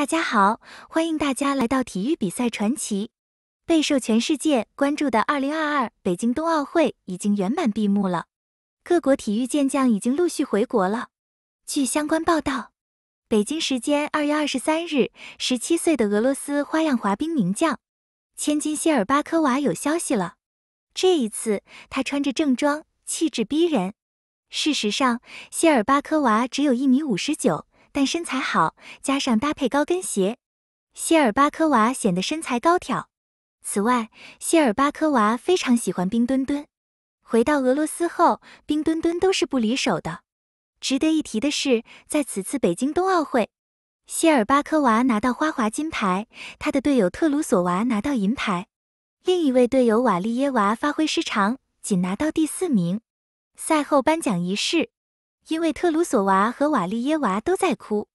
大家好，欢迎大家来到体育比赛传奇。备受全世界关注的2022北京冬奥会已经圆满闭幕了，各国体育健将已经陆续回国了。据相关报道，北京时间2月23日，17岁的俄罗斯花样滑冰名将千金谢尔巴科娃有消息了。这一次，她穿着正装，气质逼人。事实上，谢尔巴科娃只有一米五十九。但身材好，加上搭配高跟鞋，希尔巴科娃显得身材高挑。此外，希尔巴科娃非常喜欢冰墩墩，回到俄罗斯后，冰墩墩都是不离手的。值得一提的是，在此次北京冬奥会，希尔巴科娃拿到花滑金牌，她的队友特鲁索娃拿到银牌，另一位队友瓦利耶娃发挥失常，仅拿到第四名。赛后颁奖仪式。因为特鲁索娃和瓦利耶娃都在哭，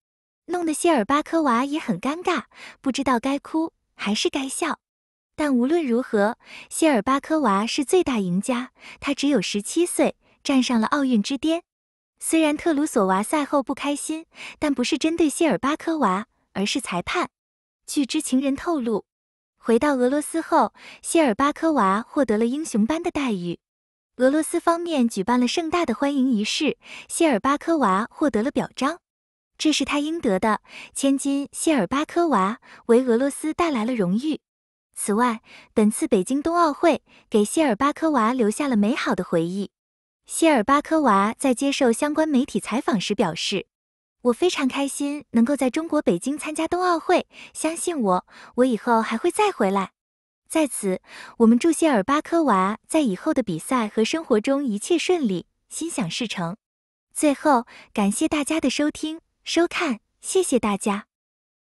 弄得谢尔巴科娃也很尴尬，不知道该哭还是该笑。但无论如何，谢尔巴科娃是最大赢家，她只有十七岁，站上了奥运之巅。虽然特鲁索娃赛后不开心，但不是针对谢尔巴科娃，而是裁判。据知情人透露，回到俄罗斯后，谢尔巴科娃获得了英雄般的待遇。俄罗斯方面举办了盛大的欢迎仪式，谢尔巴科娃获得了表彰，这是她应得的。千金谢尔巴科娃为俄罗斯带来了荣誉。此外，本次北京冬奥会给谢尔巴科娃留下了美好的回忆。谢尔巴科娃在接受相关媒体采访时表示：“我非常开心能够在中国北京参加冬奥会，相信我，我以后还会再回来。”在此，我们祝谢尔巴科娃在以后的比赛和生活中一切顺利，心想事成。最后，感谢大家的收听、收看，谢谢大家。